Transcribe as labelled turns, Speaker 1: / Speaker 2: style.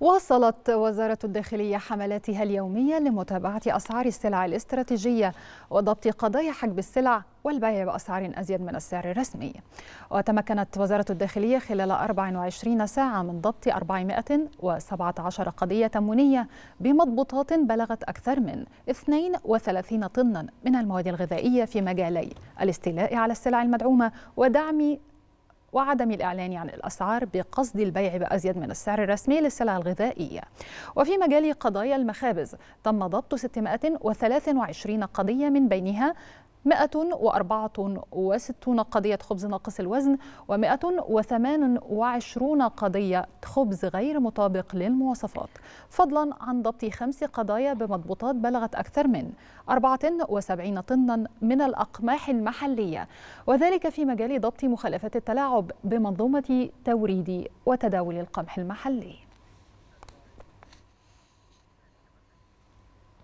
Speaker 1: واصلت وزارة الداخلية حملاتها اليومية لمتابعة أسعار السلع الاستراتيجية وضبط قضايا حجب السلع والبيع بأسعار أزيد من السعر الرسمي وتمكنت وزارة الداخلية خلال 24 ساعة من ضبط 417 قضية تمونية بمضبوطات بلغت أكثر من 32 طنا من المواد الغذائية في مجالي الاستيلاء على السلع المدعومة ودعم وعدم الإعلان عن الأسعار بقصد البيع بأزيد من السعر الرسمي للسلع الغذائية وفي مجال قضايا المخابز تم ضبط 623 قضية من بينها 164 قضية خبز ناقص الوزن و128 قضية خبز غير مطابق للمواصفات فضلا عن ضبط خمس قضايا بمضبوطات بلغت أكثر من 74 طنا من الأقماح المحلية وذلك في مجال ضبط مخالفات التلاعب بمنظومة توريد وتداول القمح المحلي